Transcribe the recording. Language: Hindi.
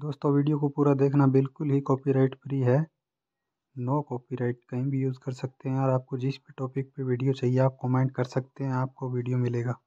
दोस्तों वीडियो को पूरा देखना बिल्कुल ही कॉपीराइट फ्री है नो कॉपीराइट कहीं भी यूज़ कर सकते हैं और आपको जिस भी टॉपिक पे वीडियो चाहिए आप कमेंट कर सकते हैं आपको वीडियो मिलेगा